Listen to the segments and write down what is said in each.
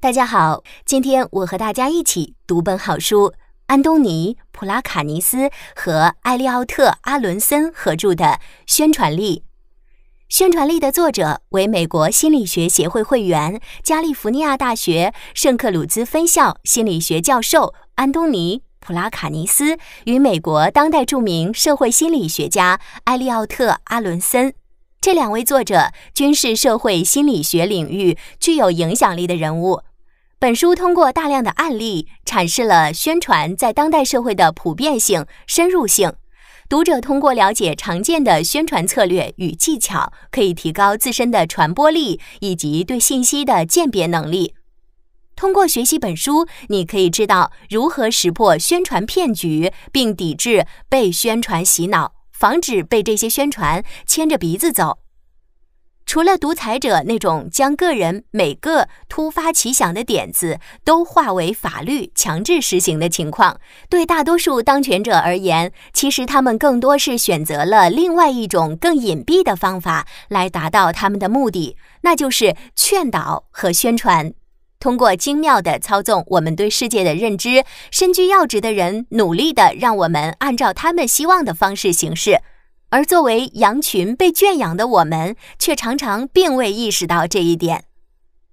大家好，今天我和大家一起读本好书——安东尼·普拉卡尼斯和艾利奥特·阿伦森合著的《宣传力》。《宣传力》的作者为美国心理学协会会员、加利福尼亚大学圣克鲁兹分校心理学教授安东尼·普拉卡尼斯与美国当代著名社会心理学家艾利奥特·阿伦森。这两位作者均是社会心理学领域具有影响力的人物。本书通过大量的案例，阐释了宣传在当代社会的普遍性、深入性。读者通过了解常见的宣传策略与技巧，可以提高自身的传播力以及对信息的鉴别能力。通过学习本书，你可以知道如何识破宣传骗局，并抵制被宣传洗脑。防止被这些宣传牵着鼻子走。除了独裁者那种将个人每个突发奇想的点子都化为法律强制实行的情况，对大多数当权者而言，其实他们更多是选择了另外一种更隐蔽的方法来达到他们的目的，那就是劝导和宣传。通过精妙的操纵，我们对世界的认知。身居要职的人努力的让我们按照他们希望的方式行事，而作为羊群被圈养的我们，却常常并未意识到这一点。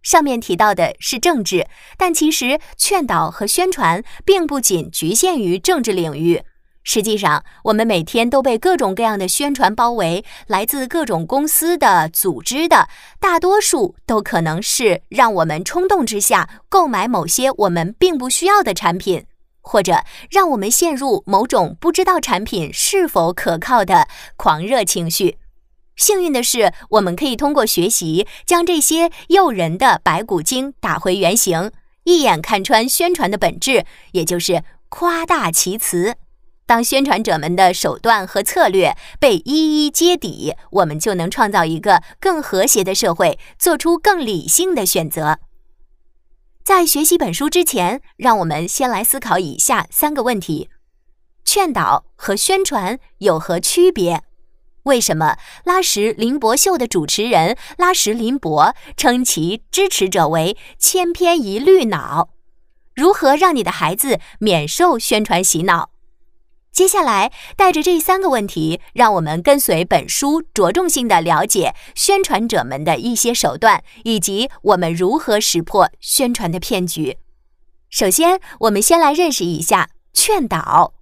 上面提到的是政治，但其实劝导和宣传并不仅局限于政治领域。实际上，我们每天都被各种各样的宣传包围，来自各种公司的、组织的，大多数都可能是让我们冲动之下购买某些我们并不需要的产品，或者让我们陷入某种不知道产品是否可靠的狂热情绪。幸运的是，我们可以通过学习，将这些诱人的白骨精打回原形，一眼看穿宣传的本质，也就是夸大其词。当宣传者们的手段和策略被一一揭底，我们就能创造一个更和谐的社会，做出更理性的选择。在学习本书之前，让我们先来思考以下三个问题：劝导和宣传有何区别？为什么拉什林博秀的主持人拉什林博称其支持者为千篇一律脑？如何让你的孩子免受宣传洗脑？接下来，带着这三个问题，让我们跟随本书着重性的了解宣传者们的一些手段，以及我们如何识破宣传的骗局。首先，我们先来认识一下劝导。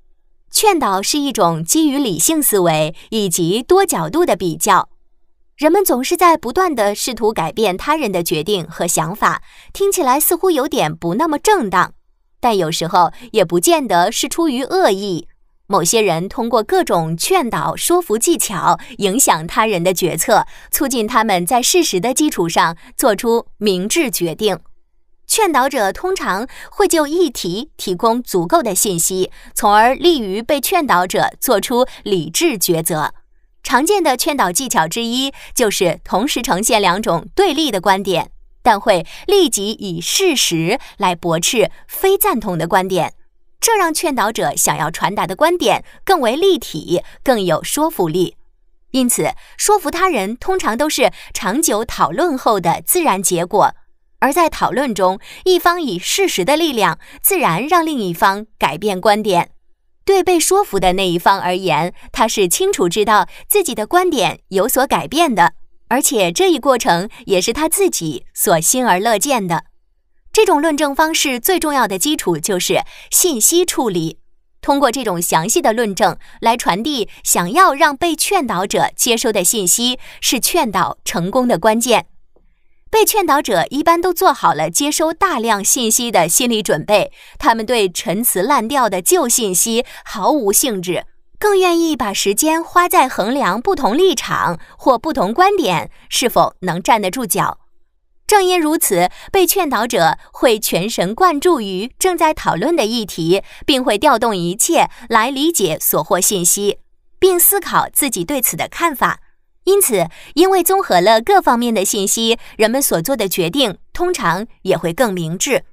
劝导是一种基于理性思维以及多角度的比较。人们总是在不断的试图改变他人的决定和想法，听起来似乎有点不那么正当，但有时候也不见得是出于恶意。某些人通过各种劝导、说服技巧影响他人的决策，促进他们在事实的基础上做出明智决定。劝导者通常会就议题提供足够的信息，从而利于被劝导者做出理智抉择。常见的劝导技巧之一就是同时呈现两种对立的观点，但会立即以事实来驳斥非赞同的观点。这让劝导者想要传达的观点更为立体，更有说服力。因此，说服他人通常都是长久讨论后的自然结果。而在讨论中，一方以事实的力量，自然让另一方改变观点。对被说服的那一方而言，他是清楚知道自己的观点有所改变的，而且这一过程也是他自己所欣而乐见的。这种论证方式最重要的基础就是信息处理。通过这种详细的论证来传递想要让被劝导者接收的信息，是劝导成功的关键。被劝导者一般都做好了接收大量信息的心理准备，他们对陈词滥调的旧信息毫无兴致，更愿意把时间花在衡量不同立场或不同观点是否能站得住脚。正因如此，被劝导者会全神贯注于正在讨论的议题，并会调动一切来理解所获信息，并思考自己对此的看法。因此，因为综合了各方面的信息，人们所做的决定通常也会更明智。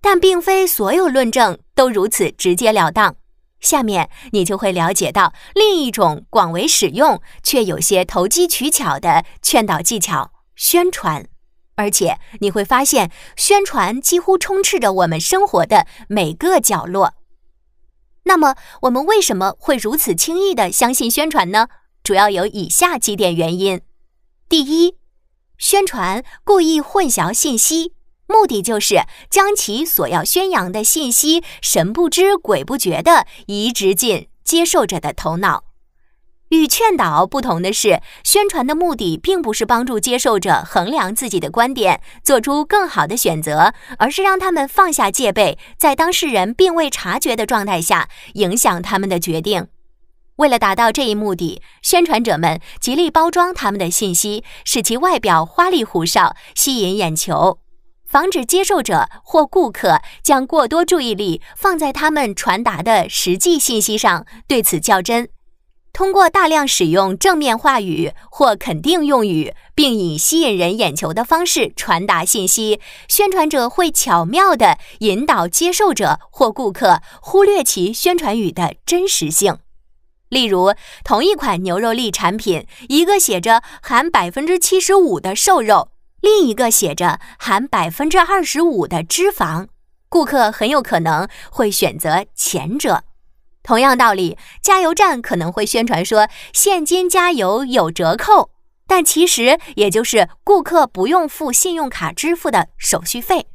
但并非所有论证都如此直截了当。下面你就会了解到另一种广为使用却有些投机取巧的劝导技巧——宣传。而且你会发现，宣传几乎充斥着我们生活的每个角落。那么，我们为什么会如此轻易地相信宣传呢？主要有以下几点原因：第一，宣传故意混淆信息，目的就是将其所要宣扬的信息神不知鬼不觉地移植进接受者的头脑。与劝导不同的是，宣传的目的并不是帮助接受者衡量自己的观点，做出更好的选择，而是让他们放下戒备，在当事人并未察觉的状态下影响他们的决定。为了达到这一目的，宣传者们极力包装他们的信息，使其外表花里胡哨，吸引眼球，防止接受者或顾客将过多注意力放在他们传达的实际信息上，对此较真。通过大量使用正面话语或肯定用语，并以吸引人眼球的方式传达信息，宣传者会巧妙地引导接受者或顾客忽略其宣传语的真实性。例如，同一款牛肉粒产品，一个写着含百分之七十五的瘦肉，另一个写着含百分之二十五的脂肪，顾客很有可能会选择前者。同样道理，加油站可能会宣传说现金加油有折扣，但其实也就是顾客不用付信用卡支付的手续费。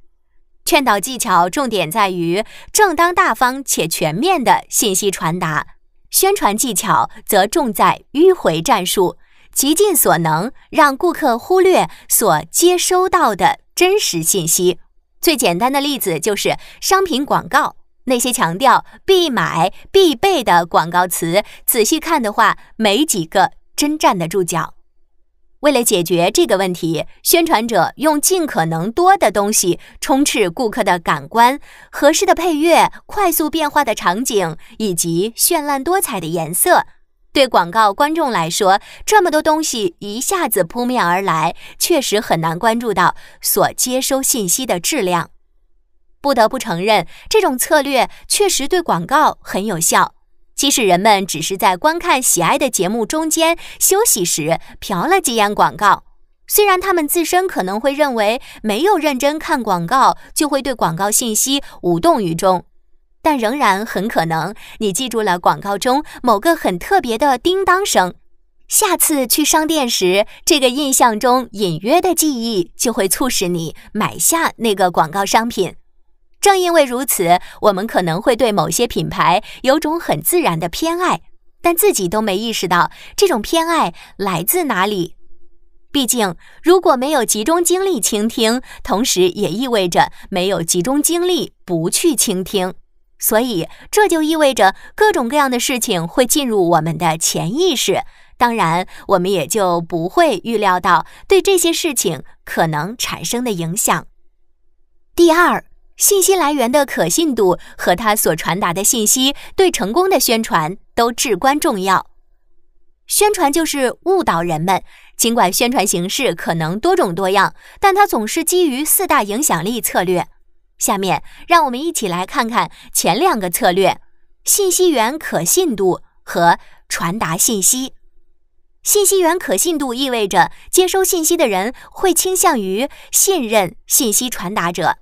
劝导技巧重点在于正当、大方且全面的信息传达，宣传技巧则重在迂回战术，极尽所能让顾客忽略所接收到的真实信息。最简单的例子就是商品广告。那些强调必买、必备的广告词，仔细看的话，没几个真站得住脚。为了解决这个问题，宣传者用尽可能多的东西充斥顾客的感官，合适的配乐、快速变化的场景以及绚烂多彩的颜色，对广告观众来说，这么多东西一下子扑面而来，确实很难关注到所接收信息的质量。不得不承认，这种策略确实对广告很有效。即使人们只是在观看喜爱的节目中间休息时瞟了几眼广告，虽然他们自身可能会认为没有认真看广告就会对广告信息无动于衷，但仍然很可能你记住了广告中某个很特别的叮当声。下次去商店时，这个印象中隐约的记忆就会促使你买下那个广告商品。正因为如此，我们可能会对某些品牌有种很自然的偏爱，但自己都没意识到这种偏爱来自哪里。毕竟，如果没有集中精力倾听，同时也意味着没有集中精力不去倾听，所以这就意味着各种各样的事情会进入我们的潜意识，当然，我们也就不会预料到对这些事情可能产生的影响。第二。信息来源的可信度和他所传达的信息对成功的宣传都至关重要。宣传就是误导人们，尽管宣传形式可能多种多样，但它总是基于四大影响力策略。下面让我们一起来看看前两个策略：信息源可信度和传达信息。信息源可信度意味着接收信息的人会倾向于信任信息传达者。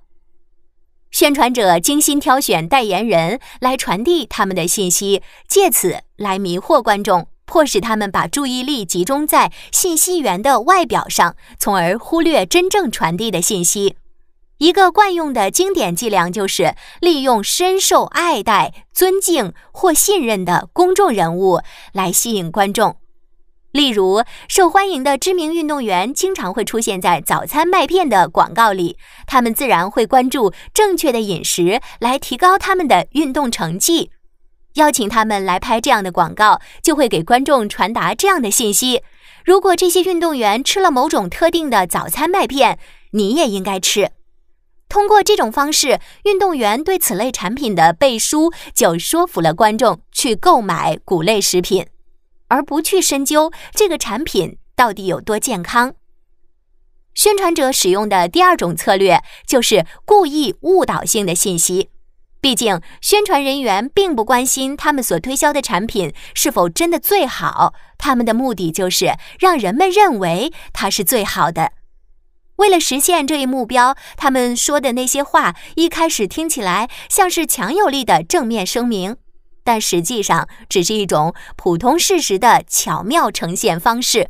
宣传者精心挑选代言人来传递他们的信息，借此来迷惑观众，迫使他们把注意力集中在信息源的外表上，从而忽略真正传递的信息。一个惯用的经典伎俩就是利用深受爱戴、尊敬或信任的公众人物来吸引观众。例如，受欢迎的知名运动员经常会出现在早餐麦片的广告里，他们自然会关注正确的饮食来提高他们的运动成绩。邀请他们来拍这样的广告，就会给观众传达这样的信息：如果这些运动员吃了某种特定的早餐麦片，你也应该吃。通过这种方式，运动员对此类产品的背书就说服了观众去购买谷类食品。而不去深究这个产品到底有多健康。宣传者使用的第二种策略就是故意误导性的信息。毕竟，宣传人员并不关心他们所推销的产品是否真的最好，他们的目的就是让人们认为它是最好的。为了实现这一目标，他们说的那些话一开始听起来像是强有力的正面声明。但实际上，只是一种普通事实的巧妙呈现方式。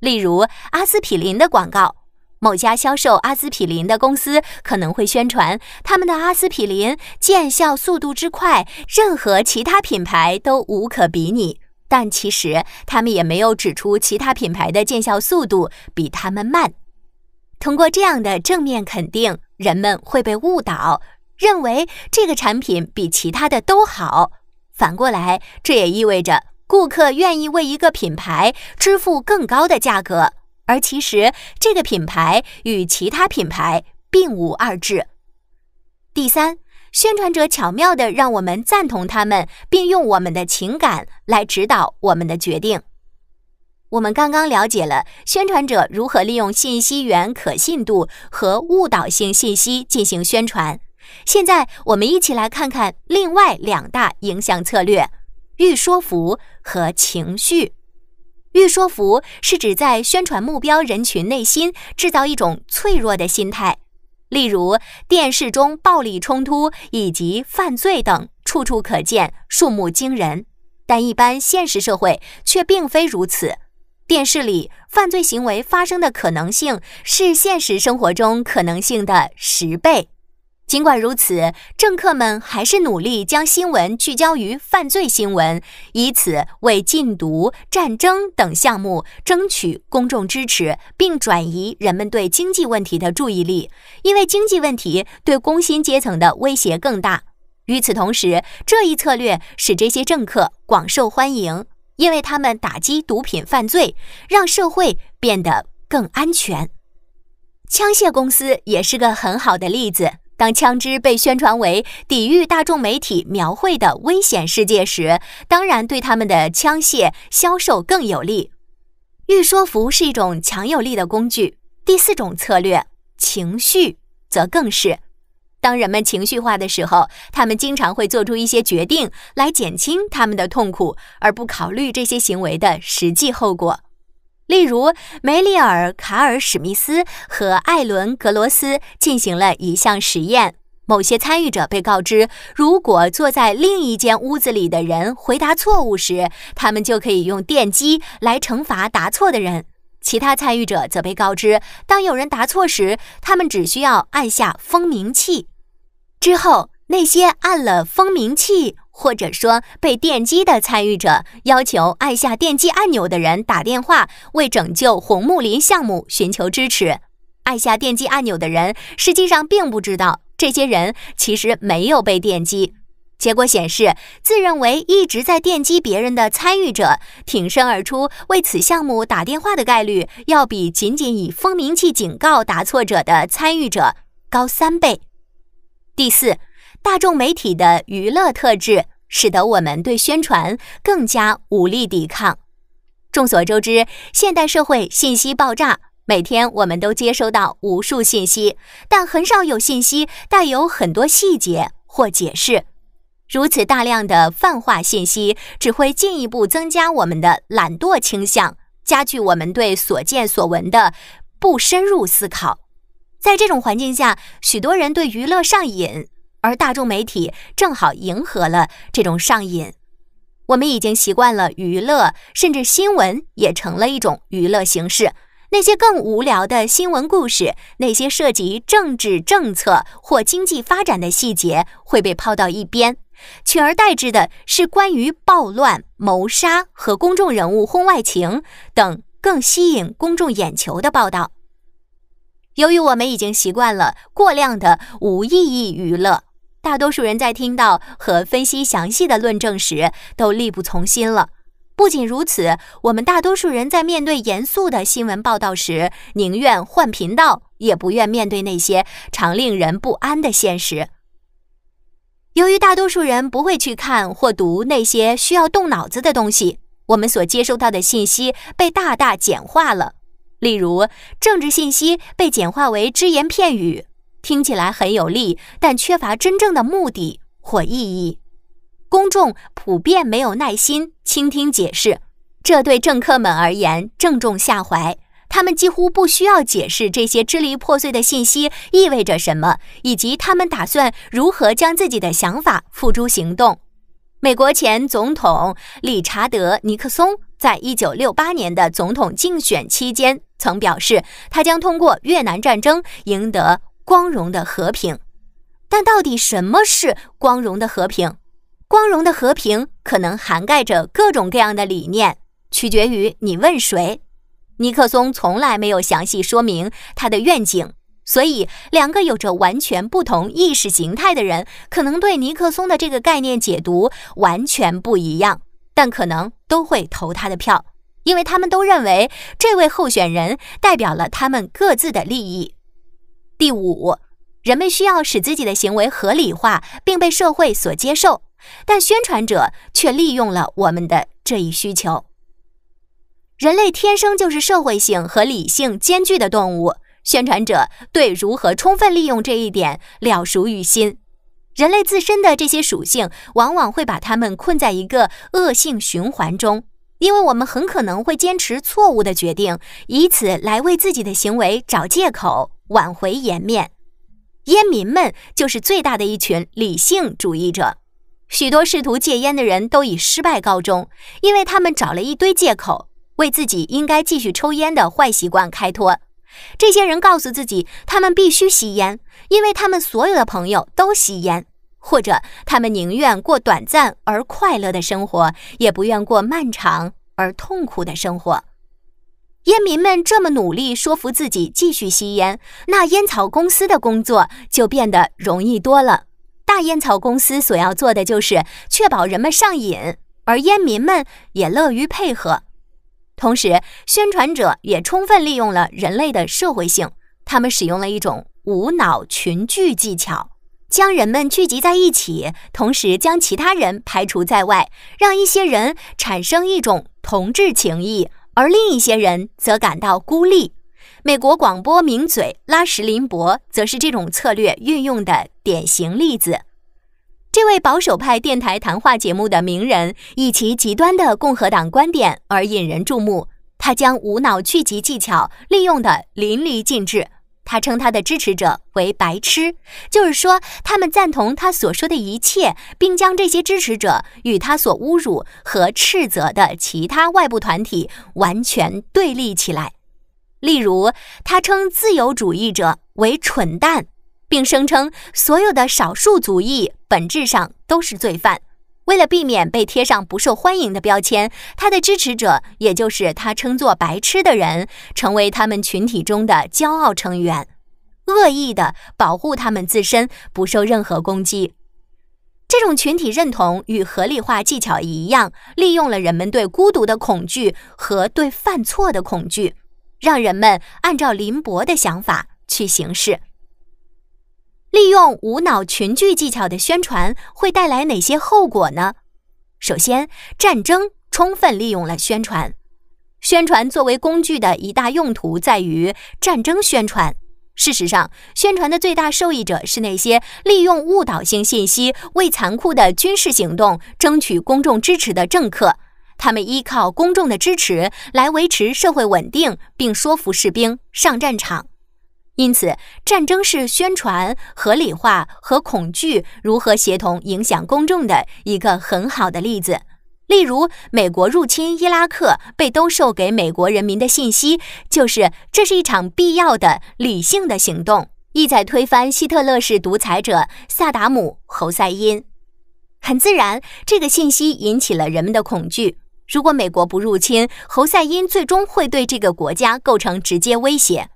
例如，阿司匹林的广告，某家销售阿司匹林的公司可能会宣传他们的阿司匹林见效速度之快，任何其他品牌都无可比拟。但其实，他们也没有指出其他品牌的见效速度比他们慢。通过这样的正面肯定，人们会被误导，认为这个产品比其他的都好。反过来，这也意味着顾客愿意为一个品牌支付更高的价格，而其实这个品牌与其他品牌并无二致。第三，宣传者巧妙地让我们赞同他们，并用我们的情感来指导我们的决定。我们刚刚了解了宣传者如何利用信息源可信度和误导性信息进行宣传。现在我们一起来看看另外两大影响策略：欲说服和情绪。欲说服是指在宣传目标人群内心制造一种脆弱的心态，例如电视中暴力冲突以及犯罪等，处处可见，数目惊人。但一般现实社会却并非如此，电视里犯罪行为发生的可能性是现实生活中可能性的十倍。尽管如此，政客们还是努力将新闻聚焦于犯罪新闻，以此为禁毒、战争等项目争取公众支持，并转移人们对经济问题的注意力。因为经济问题对工薪阶层的威胁更大。与此同时，这一策略使这些政客广受欢迎，因为他们打击毒品犯罪，让社会变得更安全。枪械公司也是个很好的例子。当枪支被宣传为抵御大众媒体描绘的危险世界时，当然对他们的枪械销售更有利。欲说服是一种强有力的工具。第四种策略，情绪，则更是。当人们情绪化的时候，他们经常会做出一些决定来减轻他们的痛苦，而不考虑这些行为的实际后果。例如，梅里尔·卡尔·史密斯和艾伦·格罗斯进行了一项实验。某些参与者被告知，如果坐在另一间屋子里的人回答错误时，他们就可以用电击来惩罚答错的人；其他参与者则被告知，当有人答错时，他们只需要按下蜂鸣器。之后，那些按了蜂鸣器。或者说，被电击的参与者要求按下电击按钮的人打电话，为拯救红木林项目寻求支持。按下电击按钮的人实际上并不知道，这些人其实没有被电击。结果显示，自认为一直在电击别人的参与者挺身而出为此项目打电话的概率，要比仅仅以蜂鸣器警告答错者的参与者高三倍。第四。大众媒体的娱乐特质，使得我们对宣传更加无力抵抗。众所周知，现代社会信息爆炸，每天我们都接收到无数信息，但很少有信息带有很多细节或解释。如此大量的泛化信息，只会进一步增加我们的懒惰倾向，加剧我们对所见所闻的不深入思考。在这种环境下，许多人对娱乐上瘾。而大众媒体正好迎合了这种上瘾。我们已经习惯了娱乐，甚至新闻也成了一种娱乐形式。那些更无聊的新闻故事，那些涉及政治政策或经济发展的细节会被抛到一边，取而代之的是关于暴乱、谋杀和公众人物婚外情等更吸引公众眼球的报道。由于我们已经习惯了过量的无意义娱乐。大多数人在听到和分析详细的论证时都力不从心了。不仅如此，我们大多数人在面对严肃的新闻报道时，宁愿换频道，也不愿面对那些常令人不安的现实。由于大多数人不会去看或读那些需要动脑子的东西，我们所接收到的信息被大大简化了。例如，政治信息被简化为只言片语。听起来很有力，但缺乏真正的目的或意义。公众普遍没有耐心倾听解释，这对政客们而言正中下怀。他们几乎不需要解释这些支离破碎的信息意味着什么，以及他们打算如何将自己的想法付诸行动。美国前总统理查德·尼克松在一九六八年的总统竞选期间曾表示，他将通过越南战争赢得。光荣的和平，但到底什么是光荣的和平？光荣的和平可能涵盖着各种各样的理念，取决于你问谁。尼克松从来没有详细说明他的愿景，所以两个有着完全不同意识形态的人，可能对尼克松的这个概念解读完全不一样，但可能都会投他的票，因为他们都认为这位候选人代表了他们各自的利益。第五，人们需要使自己的行为合理化，并被社会所接受，但宣传者却利用了我们的这一需求。人类天生就是社会性和理性兼具的动物，宣传者对如何充分利用这一点了熟于心。人类自身的这些属性往往会把他们困在一个恶性循环中。因为我们很可能会坚持错误的决定，以此来为自己的行为找借口，挽回颜面。烟民们就是最大的一群理性主义者。许多试图戒烟的人都以失败告终，因为他们找了一堆借口，为自己应该继续抽烟的坏习惯开脱。这些人告诉自己，他们必须吸烟，因为他们所有的朋友都吸烟。或者他们宁愿过短暂而快乐的生活，也不愿过漫长而痛苦的生活。烟民们这么努力说服自己继续吸烟，那烟草公司的工作就变得容易多了。大烟草公司所要做的就是确保人们上瘾，而烟民们也乐于配合。同时，宣传者也充分利用了人类的社会性，他们使用了一种无脑群聚技巧。将人们聚集在一起，同时将其他人排除在外，让一些人产生一种同志情谊，而另一些人则感到孤立。美国广播名嘴拉什林伯则是这种策略运用的典型例子。这位保守派电台谈话节目的名人以其极端的共和党观点而引人注目，他将无脑聚集技巧利用得淋漓尽致。他称他的支持者为白痴，就是说他们赞同他所说的一切，并将这些支持者与他所侮辱和斥责的其他外部团体完全对立起来。例如，他称自由主义者为蠢蛋，并声称所有的少数族裔本质上都是罪犯。为了避免被贴上不受欢迎的标签，他的支持者，也就是他称作“白痴”的人，成为他们群体中的骄傲成员，恶意的保护他们自身不受任何攻击。这种群体认同与合理化技巧一样，利用了人们对孤独的恐惧和对犯错的恐惧，让人们按照林伯的想法去行事。利用无脑群聚技巧的宣传会带来哪些后果呢？首先，战争充分利用了宣传。宣传作为工具的一大用途在于战争宣传。事实上，宣传的最大受益者是那些利用误导性信息为残酷的军事行动争取公众支持的政客。他们依靠公众的支持来维持社会稳定，并说服士兵上战场。因此，战争是宣传合理化和恐惧如何协同影响公众的一个很好的例子。例如，美国入侵伊拉克被兜售给美国人民的信息，就是这是一场必要的、理性的行动，意在推翻希特勒式独裁者萨达姆·侯赛因。很自然，这个信息引起了人们的恐惧：如果美国不入侵，侯赛因最终会对这个国家构成直接威胁。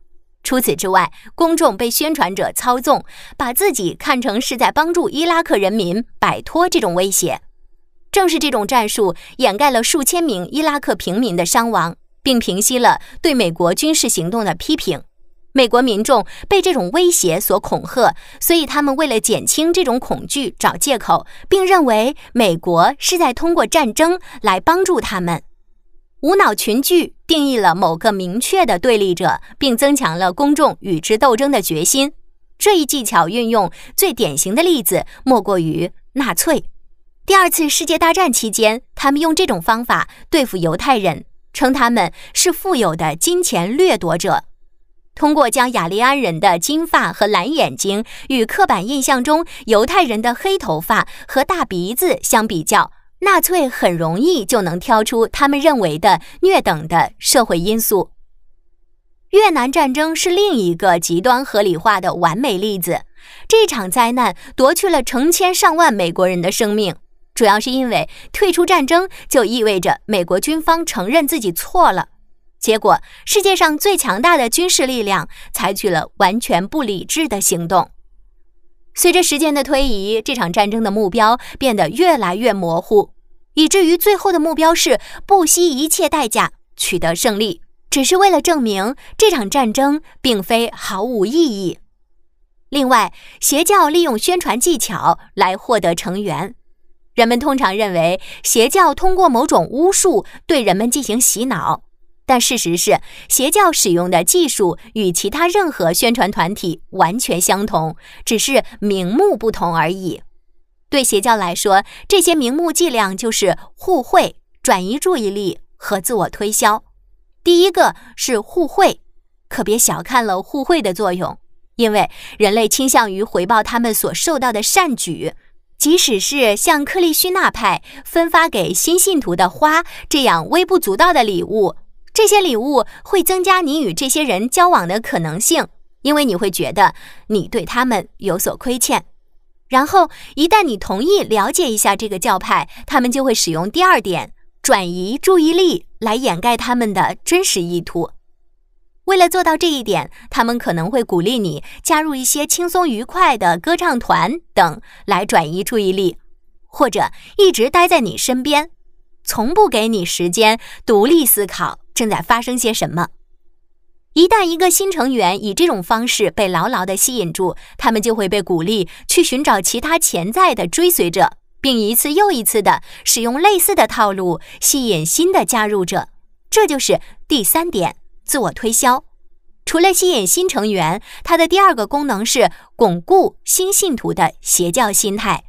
除此之外，公众被宣传者操纵，把自己看成是在帮助伊拉克人民摆脱这种威胁。正是这种战术掩盖了数千名伊拉克平民的伤亡，并平息了对美国军事行动的批评。美国民众被这种威胁所恐吓，所以他们为了减轻这种恐惧，找借口，并认为美国是在通过战争来帮助他们。无脑群聚定义了某个明确的对立者，并增强了公众与之斗争的决心。这一技巧运用最典型的例子莫过于纳粹。第二次世界大战期间，他们用这种方法对付犹太人，称他们是富有的金钱掠夺者。通过将雅利安人的金发和蓝眼睛与刻板印象中犹太人的黑头发和大鼻子相比较。纳粹很容易就能挑出他们认为的劣等的社会因素。越南战争是另一个极端合理化的完美例子。这场灾难夺去了成千上万美国人的生命，主要是因为退出战争就意味着美国军方承认自己错了。结果，世界上最强大的军事力量采取了完全不理智的行动。随着时间的推移，这场战争的目标变得越来越模糊，以至于最后的目标是不惜一切代价取得胜利，只是为了证明这场战争并非毫无意义。另外，邪教利用宣传技巧来获得成员。人们通常认为，邪教通过某种巫术对人们进行洗脑。但事实是，邪教使用的技术与其他任何宣传团体完全相同，只是名目不同而已。对邪教来说，这些名目伎俩就是互惠、转移注意力和自我推销。第一个是互惠，可别小看了互惠的作用，因为人类倾向于回报他们所受到的善举，即使是像克利须那派分发给新信徒的花这样微不足道的礼物。这些礼物会增加你与这些人交往的可能性，因为你会觉得你对他们有所亏欠。然后，一旦你同意了解一下这个教派，他们就会使用第二点——转移注意力，来掩盖他们的真实意图。为了做到这一点，他们可能会鼓励你加入一些轻松愉快的歌唱团等来转移注意力，或者一直待在你身边，从不给你时间独立思考。正在发生些什么？一旦一个新成员以这种方式被牢牢的吸引住，他们就会被鼓励去寻找其他潜在的追随者，并一次又一次的使用类似的套路吸引新的加入者。这就是第三点：自我推销。除了吸引新成员，它的第二个功能是巩固新信徒的邪教心态。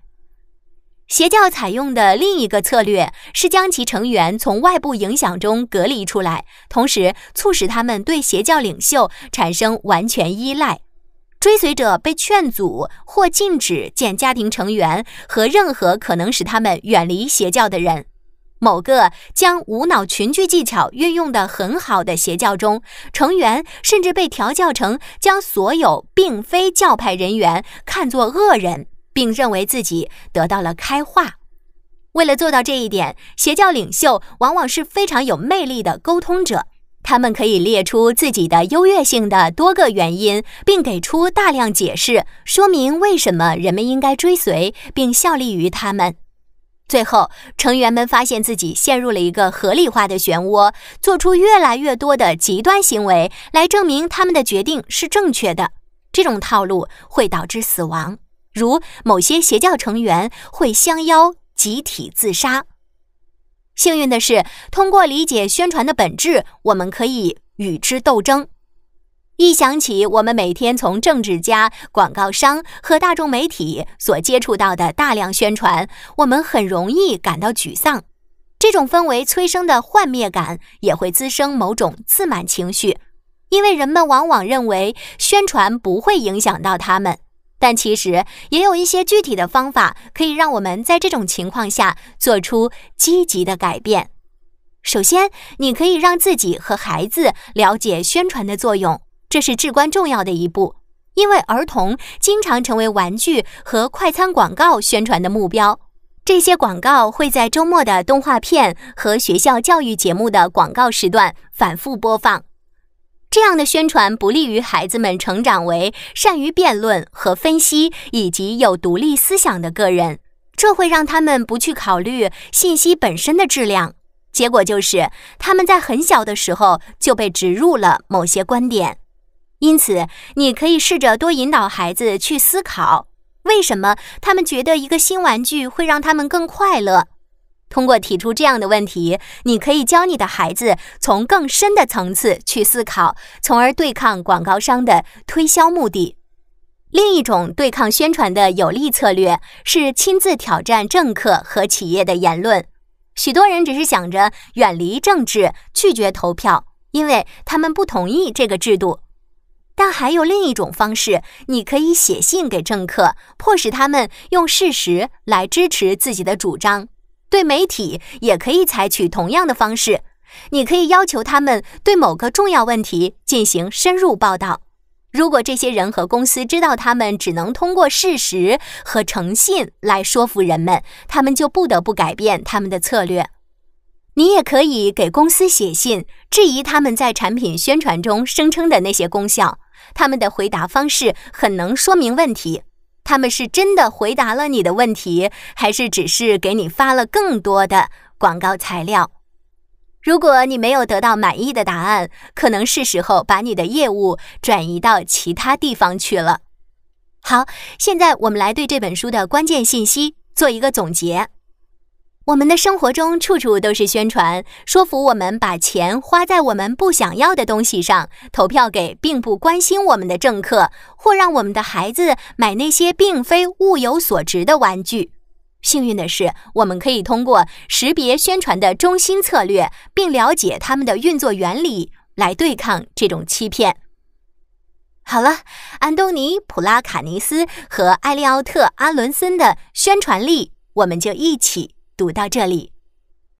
邪教采用的另一个策略是将其成员从外部影响中隔离出来，同时促使他们对邪教领袖产生完全依赖。追随者被劝阻或禁止见家庭成员和任何可能使他们远离邪教的人。某个将无脑群聚技巧运用得很好的邪教中，成员甚至被调教成将所有并非教派人员看作恶人。并认为自己得到了开化。为了做到这一点，邪教领袖往往是非常有魅力的沟通者。他们可以列出自己的优越性的多个原因，并给出大量解释，说明为什么人们应该追随并效力于他们。最后，成员们发现自己陷入了一个合理化的漩涡，做出越来越多的极端行为，来证明他们的决定是正确的。这种套路会导致死亡。如某些邪教成员会相邀集体自杀。幸运的是，通过理解宣传的本质，我们可以与之斗争。一想起我们每天从政治家、广告商和大众媒体所接触到的大量宣传，我们很容易感到沮丧。这种氛围催生的幻灭感也会滋生某种自满情绪，因为人们往往认为宣传不会影响到他们。但其实也有一些具体的方法，可以让我们在这种情况下做出积极的改变。首先，你可以让自己和孩子了解宣传的作用，这是至关重要的一步，因为儿童经常成为玩具和快餐广告宣传的目标。这些广告会在周末的动画片和学校教育节目的广告时段反复播放。这样的宣传不利于孩子们成长为善于辩论和分析，以及有独立思想的个人。这会让他们不去考虑信息本身的质量，结果就是他们在很小的时候就被植入了某些观点。因此，你可以试着多引导孩子去思考，为什么他们觉得一个新玩具会让他们更快乐。通过提出这样的问题，你可以教你的孩子从更深的层次去思考，从而对抗广告商的推销目的。另一种对抗宣传的有力策略是亲自挑战政客和企业的言论。许多人只是想着远离政治，拒绝投票，因为他们不同意这个制度。但还有另一种方式，你可以写信给政客，迫使他们用事实来支持自己的主张。对媒体也可以采取同样的方式，你可以要求他们对某个重要问题进行深入报道。如果这些人和公司知道他们只能通过事实和诚信来说服人们，他们就不得不改变他们的策略。你也可以给公司写信，质疑他们在产品宣传中声称的那些功效。他们的回答方式很能说明问题。他们是真的回答了你的问题，还是只是给你发了更多的广告材料？如果你没有得到满意的答案，可能是时候把你的业务转移到其他地方去了。好，现在我们来对这本书的关键信息做一个总结。我们的生活中处处都是宣传，说服我们把钱花在我们不想要的东西上，投票给并不关心我们的政客，或让我们的孩子买那些并非物有所值的玩具。幸运的是，我们可以通过识别宣传的中心策略，并了解他们的运作原理，来对抗这种欺骗。好了，安东尼·普拉卡尼斯和艾利奥特·阿伦森的宣传力，我们就一起。读到这里。